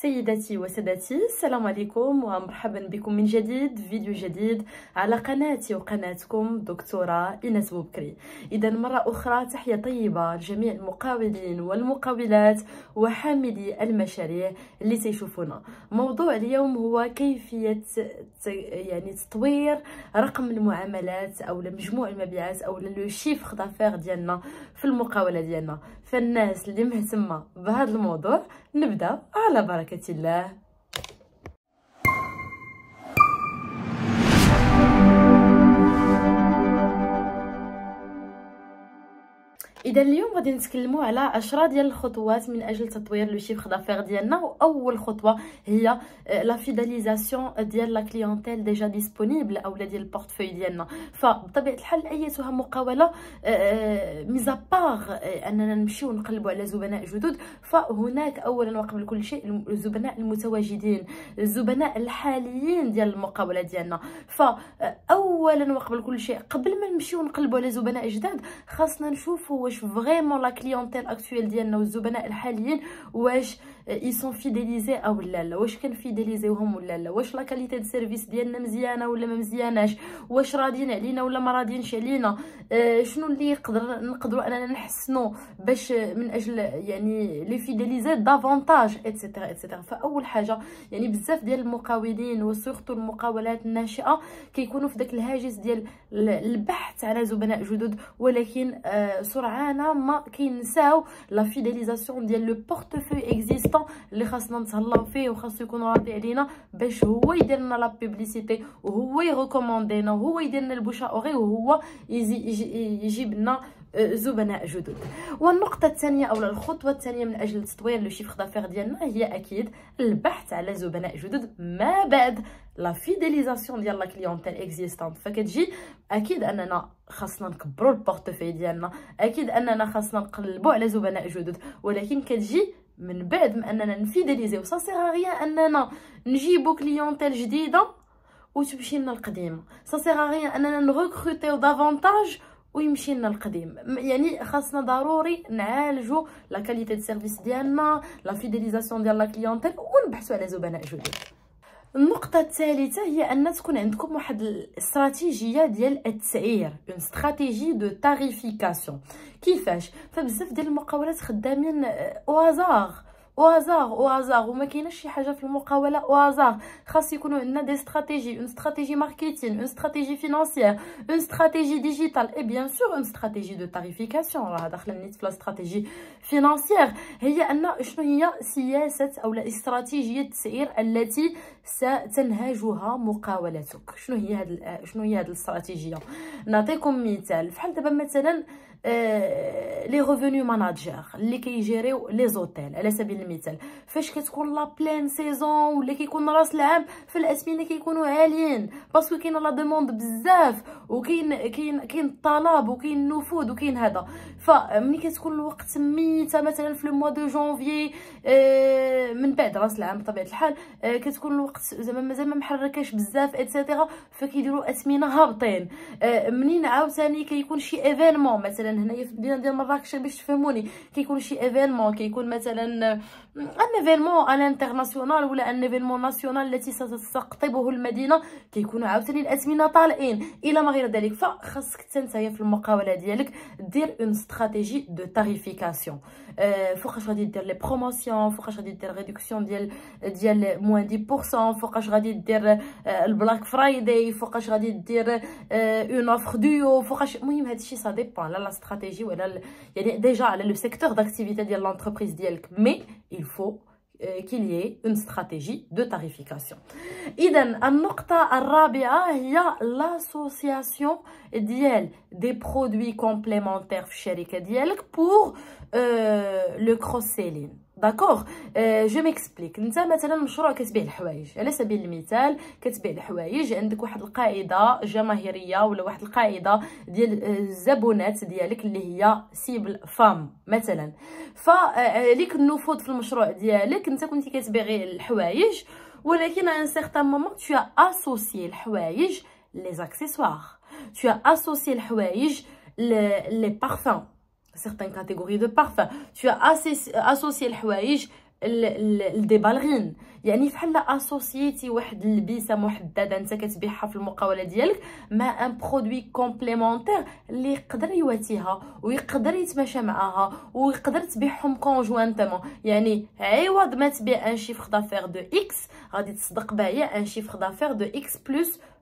سيداتي وسادتي السلام عليكم ومرحبا بكم من جديد فيديو جديد على قناتي وقناتكم دكتورة إنس بوبكري إذا مرة أخرى تحية طيبة لجميع المقاولين والمقاولات وحاملي المشاريع اللي تيشوفونا موضوع اليوم هو كيفية يعني تطوير رقم المعاملات أو مجموع المبيعات أو لو شيفخ دافير ديالنا في المقاولة ديالنا فالناس اللي مهتمة بهذا الموضوع نبدأ على بركة بركه الله اذا اليوم غادي نتكلموا على 10 ديال الخطوات من اجل تطوير لو شيفر دافير ديالنا واول خطوه هي آه، لا فيداليزاسيون ديال لا كليونتيل ديجا ديسپونبل اولا ديال البورتفوي ديالنا فبطبيعه الحال ايتها مقاوله ميزابار آه، آه، اننا نمشيو نقلبوا على زبناء جدد فهناك اولا وقبل كل شيء الزبناء المتواجدين الزبناء الحاليين ديال المقاوله ديالنا فاولا وقبل كل شيء قبل ما نمشيو نقلبوا على زبناء جداد خاصنا نشوفوا واش فريمون لا كليونتيل اكطويل ديالنا والزبناء الحاليين واش إيه، اي سون فيديليزي او لا لا واش كنفيديليزيوهم ولا لا واش لا كاليتي دو سيرفيس ديالنا مزيانه ولا ما مزياناش واش راضيين علينا ولا ما راضيينش علينا إيه، شنو اللي يقدر نقدروا اننا نحسنوا باش من اجل يعني لي فيديليزي دافونتاج ايتترا ايتترا فاول حاجه يعني بزاف ديال المقاولين وسورتو المقاولات الناشئه كيكونوا في داك الهاجس ديال البحث على زبناء جدد ولكن آه، سرعان ما كينساو لا فيديليزاسيون ديال لو بورتفوي اكزيستون الوقت اللي خاصنا نتهلاو فيه وخاصو يكون راضي علينا باش هو يدير لنا لا بيبليسيتي وهو يغوكوموندينا وهو يدير لنا البوشا اوغي وهو يجيب لنا آه، زبناء جدد والنقطة الثانية أو الخطوة الثانية من أجل تطوير لو شيفر دافير ديالنا هي أكيد البحث على زبناء جدد ما بعد لا فيديليزاسيون ديال لا كليونتيل اكزيستانت فكتجي اكيد اننا خاصنا نكبروا البورتفوي ديالنا اكيد اننا خاصنا نقلبوا على زبناء جدد ولكن كتجي من بعد ما اننا نفيداليزيو سا سيغ غيا اننا نجيبو كليونتيل جديده وتمشي لنا القديمه سا سيغ غيا اننا نغوكروتيو دافونتاج ويمشي لنا القديم يعني خاصنا ضروري نعالجو لا كاليتي دو سيرفيس ديالنا لا فيديليزاسيون ديال لا كليونتيل ونبحثو على زبناء جدد النقطة الثالثة هي أن تكون عندكم واحد الاستراتيجية ديال التسعير اون استراتيجي دو تاريفيكاسيون كيفاش فبزاف ديال المقاولات خدامين اوازاغ آه، اوازاغ اوازاغ وما كاينش شي حاجه في المقاوله اوازاغ خاص يكونوا عندنا دي استراتيجي اون استراتيجي ماركتين اون استراتيجي فينانسيير اون استراتيجي ديجيتال اي بيان سور اون استراتيجي دو تاريفيكاسيون راه داخله نيت في استراتيجي فينانسيير هي ان شنو هي سياسه او لا استراتيجيه التسعير التي ستنهجها مقاولتك شنو هي هاد شنو هي هاد الاستراتيجيه نعطيكم مثال فحال دابا مثلا لي ريفوني ماناجير اللي كيجيريو لي زوتيل على سبيل المثال فاش كتكون لا بلان سيزون ولا كيكون راس العام فالاسمنه كيكونوا عاليين باسكو كاين لا دوموند بزاف وكاين كاين كاين الطلب وكاين النفوذ وكاين هذا فملي كتكون الوقت ميته مثلا في لو موا دو جانفي من بعد راس العام بطبيعه الحال آه، كتكون الوقت زعما مازال ما محركاش بزاف اتسيتيرا فكيديروا اثمنه هابطين آه، منين عاوتاني كيكون شي ايفينمون مثلا مثلا هنايا في المدينه ديال مراكش باش تفهموني كيكون شي ايفينمون كيكون مثلا ان ايفينمون ان انترناسيونال ولا ان ايفينمون ناسيونال التي ستستقطبه المدينه كيكونوا عاوتاني الاثمنه طالعين الى ما غير ذلك فخاصك حتى نتايا في المقاوله ديالك دير اون استراتيجي دو تاريفيكاسيون فوقاش غادي دير لي بروموسيون فوقاش غادي دير ريدكسيون ديال ديال موان 10% فوقاش غادي دير آه، البلاك فرايداي فوقاش غادي دير اون اوفر ديو فوقاش المهم هادشي سا ديبون لا stratégie déjà le secteur d'activité de l'entreprise mais il faut euh, qu'il y ait une stratégie de tarification. Arabia, il y a l'association ديال des produits complémentaires في الشركة pour euh, le cross-selling. داكوغ أه جو ميكسبليك انت مثلا مشروع كتبيع الحوايج على سبيل المثال كتبيع الحوايج عندك واحد القاعده جماهيريه ولا واحد القاعده ديال الزبونات ديالك اللي هي سيبل فام مثلا فليك النفوذ في المشروع ديالك انت كنتي كتبيع غير الحوايج ولكن ان سيغتان مومون تو اسوسي الحوايج لي زاكسيسوار تو اسوسي الحوايج لي بارفان certaines catégories de parfums tu as associé الحوايج لديبالغين يعني فحال اسوسيتي واحد اللبسه محدده انت كتبيعها في المقاوله ديالك مع ان برودوي كومبليمونتير اللي يقدر يواتيها ويقدر يتماشى معاها ويقدر تبيعهم كونجوانتمون يعني عوض ما تبيع ان شيفر دافير دو اكس غادي تصدق بها ان شيفر دافير دو اكس بلس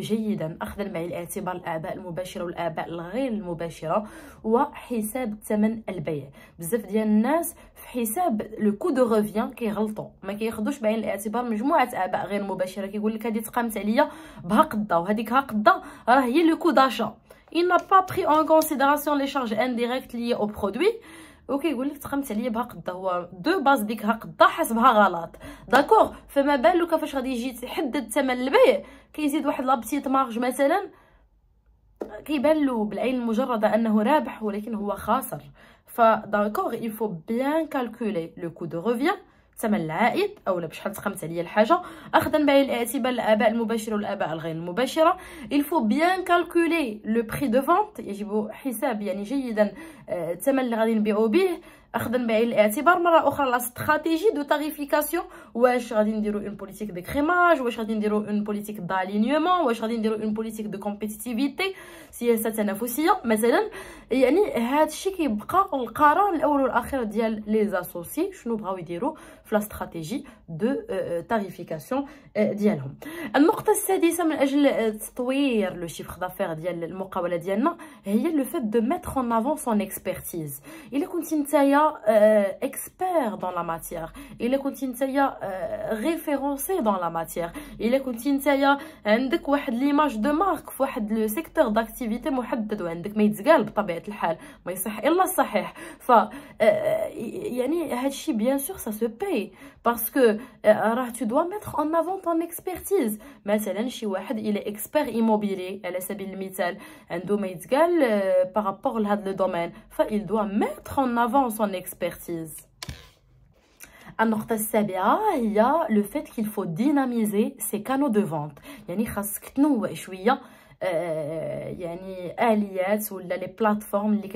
جيدا أخذا بعين الاعتبار الأعباء المباشرة والأعباء الغير المباشرة وحساب ثمن البيع بزاف ديال الناس في حساب لو كو دو ريفيان كيغلطوا ما كياخذوش بعين الاعتبار مجموعه اعباء غير مباشره كيقول لك هذه تقامت عليا بها قضه وهذيك ها قضه راه هي لو كو داشا il n'a pas pris en considération les charges indirectes liées au produit وكيقول لك تخمت عليا بها قدا هو دو باز ديك ها قدا حسبها غلط داكوغ فما بالك فاش غادي يجي يحدد ثمن البيع كيزيد واحد لابسيت مارج مثلا كيبان له بالعين المجرده انه رابح ولكن هو خاسر فداكوغ يفو بيان كالكولي لو كو دو de الثمن العائد اولا بشحال تقمت عليا الحاجه اخذا بعين الاعتبار الاباء المباشره والاباء الغير المباشره الفو بيان كالكولي لو بري دو فونت يجب حساب يعني جيدا آه، الثمن اللي غادي نبيعو به اخذا بعين الاعتبار مره اخرى لا استراتيجي دو تاريفيكاسيون واش غادي نديرو اون بوليتيك دو كريماج واش غادي نديرو اون بوليتيك دالينيومون واش غادي نديرو اون بوليتيك دو كومبيتيتيفيتي سياسه تنافسيه مثلا يعني هذا الشيء كيبقى القرار الاول والاخير ديال لي زاسوسي شنو بغاو يديرو في لا استراتيجي دو تاريفيكاسيون ديالهم النقطه السادسه من اجل euh, تطوير لو شيفر دافير ديال المقاوله ديالنا هي لو فات دو ميتر اون افون سون اكسبيرتيز الا كنت نتايا expert dans la matière il est كنتي référencé dans la matière il est كنتي de عندك واحد ليماج دو مارك في واحد لو سيكتور داكتيفيتي محدد وعندك ما يتقال بطبيعه الحال ما يصح الا صحيح. ف يعني هادشي بيان سور سا سو باي باسكو راه tu dois mettre en il doit mettre en avant son Expertise. En note, il y a le fait qu'il faut dynamiser ses canaux de vente. Il euh, ou plateformes qui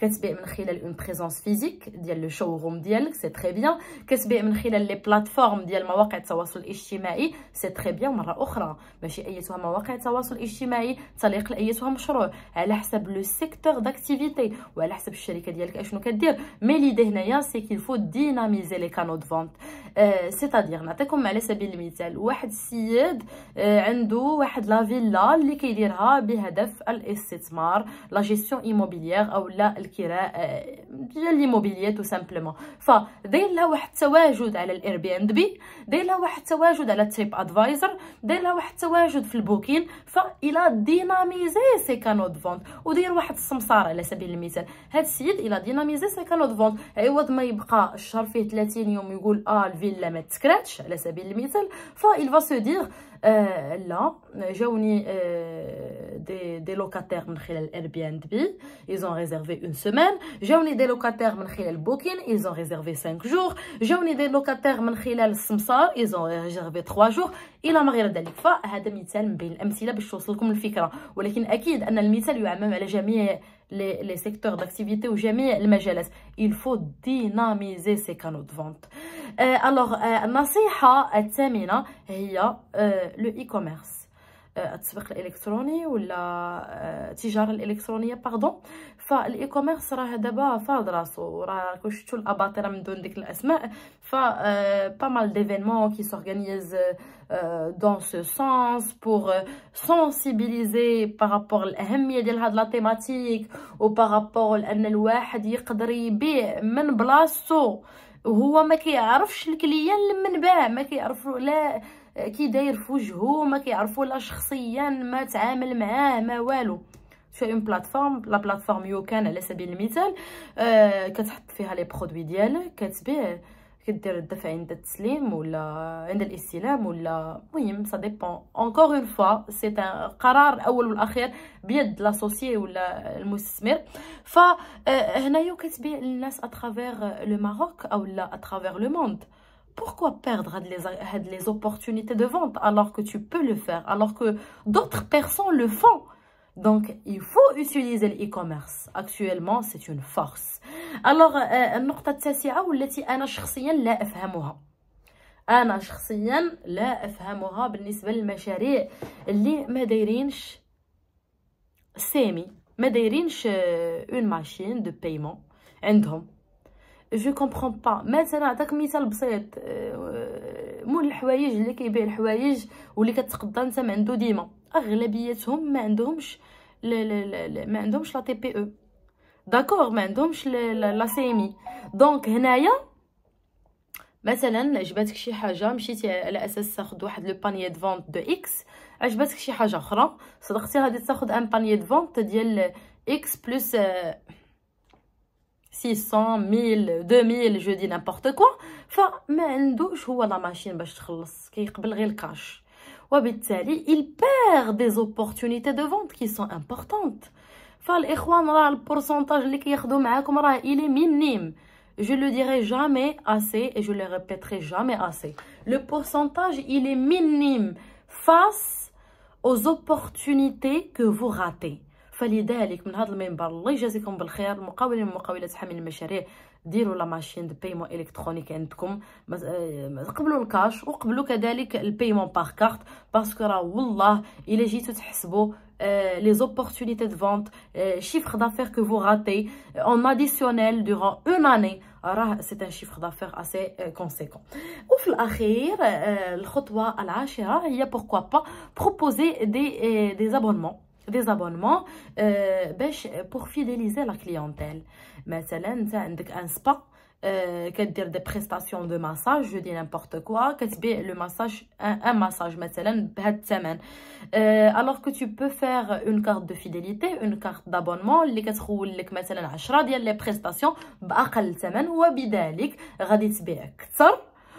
كتبيع من خلال اون بريزونس فيزيك ديال لو شوروم ديالك سي تري بيان كتبيع من خلال لي بلاتفورم ديال مواقع التواصل الاجتماعي سي تري بيان مره اخرى ماشي ايتها مواقع التواصل الاجتماعي تليق لايتها مشروع على حسب لو سيكتور داكتيفيتي وعلى حسب الشركه ديالك اشنو كدير مي ليدي هنايا سي كيل فو ديناميزي لي كانو دو فونت سيتادير نعطيكم على سبيل المثال واحد السيد آه، عنده واحد لا فيلا اللي كيديرها بهدف الاستثمار لا جيستيون ايموبيليير او لا الكراء ديال ليموبيليات تو سامبلومون فداير لها واحد التواجد على الاير بي ان بي داير لها واحد التواجد على تريب ادفايزر داير لها واحد التواجد في البوكين فإلا ديناميزي سي كانو دو فونت وداير واحد السمسار على سبيل المثال هاد السيد إلا ديناميزي سي كانو دو فونت عوض ما يبقى الشهر فيه 30 يوم يقول اه الفيلا ما تكراتش على سبيل المثال فإل فا سو دير لا جاوني دي دي لوكاتير من خلال اير بي اند بي ايزون ريزيرفي اون سيمين جاوني دي لوكاتير من خلال بوكين ايزون ريزيرفي 5 جور جاوني دي لوكاتير من خلال السمسار ايزون ريزيرفي 3 جور الى ما غير ذلك فهذا مثال من بين الامثله باش توصلكم الفكره ولكن اكيد ان المثال يعمم على جميع les, secteurs d'activité ou il faut dynamiser ces canaux de vente euh, alors, la euh, euh, le e-commerce آه، التسويق الالكتروني ولا آه، التجاره الالكترونيه باردون فالاي كوميرس راه دابا فاض راسو راه شفتوا الاباطره من دون ديك الاسماء ف با مال ديفينمون كي سورغانيز دون سو سونس بور سونسيبيليزي بارابور الاهميه ديال هاد لا تيماتيك بارابور ان الواحد يقدر يبيع من بلاصتو وهو ما كيعرفش الكليه من باع ما كيعرف لا كي داير في وجهه ما كيعرفو لا شخصيا ما تعامل معاه ما والو في اون بلاتفورم لا بلاتفورم يو كان على سبيل المثال آه كتحط فيها لي برودوي ديالك كتبيع كدير الدفع عند التسليم ولا عند الاستلام ولا المهم سا ديبون اونكور اون فوا سي قرار اول والاخير بيد لاسوسيي ولا المستثمر فهنايا كتبيع للناس اترافير لو ماروك اولا اترافير لو موند pourquoi perdre les, les opportunités de vente alors que tu peux le faire, alors que d'autres personnes le font donc, il faut utiliser l'e-commerce. Actuellement, c'est une force. Alors, ne euh, التاسعة pas أنا شخصيا qui ne أنا شخصيا la أفهمها بالنسبة للمشاريع اللي ما دايرينش سامي ما دايرينش une machine de paiement عندهم جو كومبرون با مثلا نعطيك مثال بسيط أه، مول الحوايج اللي كيبيع الحوايج واللي كتقضى انت ما عنده ديما اغلبيتهم ما عندهمش لا لا لا, لا ما عندهمش لا تي بي او داكور ما عندهمش لا سي دونك هنايا مثلا عجباتك شي حاجه مشيتي على اساس تاخذ واحد لو بانيي دو فونت دو اكس عجباتك شي حاجه اخرى صدقتي غادي تاخذ ان بانيي دو فونت ديال اكس أه، بلس 600 1000 2000 quoi. dis n'importe quoi. فما la machine le cash. وبالتالي il perd des opportunités de vente qui sont importantes le pourcentage pourcentage اللي كياخذوا معاكم il est minime. je le dirai jamais assez et je le répéterai jamais assez le pourcentage il est minime face aux opportunités que vous ratez il vous donc, de ce côté-là, que vous bénisse, que vous ayez la possibilité d'acheter des affaires via la machine de paiement électronique que vous avez. le cash et acceptez aussi le paiement par carte, parce qu'il est légitime d'acheter, les opportunités de vente, le chiffre d'affaires que vous ratez euh، en additionnel durant une année, c'est un chiffre d'affaires assez euh, conséquent. Et pour finir, le retour à l'achat, il est pourquoi pas proposer des euh، abonnements des abonnements euh, pour fidéliser la clientèle. مثلا tu un spa euh, des prestations de massage je dis n'importe quoi le massage un, massage euh, alors que tu peux faire une carte de fidélité une carte d'abonnement les quatre مثلا 10 les prestations Et ثمن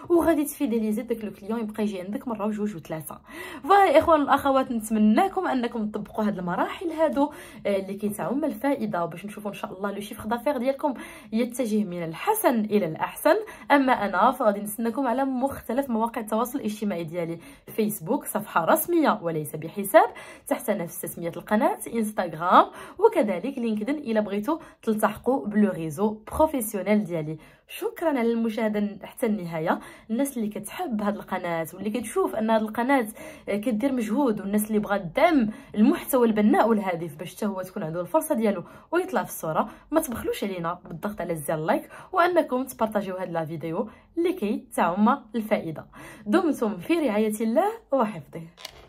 وغادي تفيديليزي داك لو كليون يبقى يجي عندك مره وجوج وثلاثه فوالا الاخوان والاخوات نتمناكم انكم تطبقوا هاد المراحل هادو اللي كيتعم الفائده باش نشوفوا ان شاء الله لو شيفر دافير ديالكم يتجه من الحسن الى الاحسن اما انا فغادي نستناكم على مختلف مواقع التواصل الاجتماعي ديالي فيسبوك صفحه رسميه وليس بحساب تحت نفس تسميه القناه انستغرام وكذلك لينكدين الى بغيتو تلتحقوا بلو ريزو بروفيسيونيل ديالي شكرا على المشاهده حتى النهايه الناس اللي كتحب هذه القناه واللي كتشوف ان هذه القناه كدير مجهود والناس اللي بغات دعم المحتوى البناء والهادف باش حتى هو تكون عنده الفرصه ديالو ويطلع في الصوره ما تبخلوش علينا بالضغط على زر لايك وانكم تبارطاجيو هذه لا فيديو لكي تعم الفائده دمتم في رعايه الله وحفظه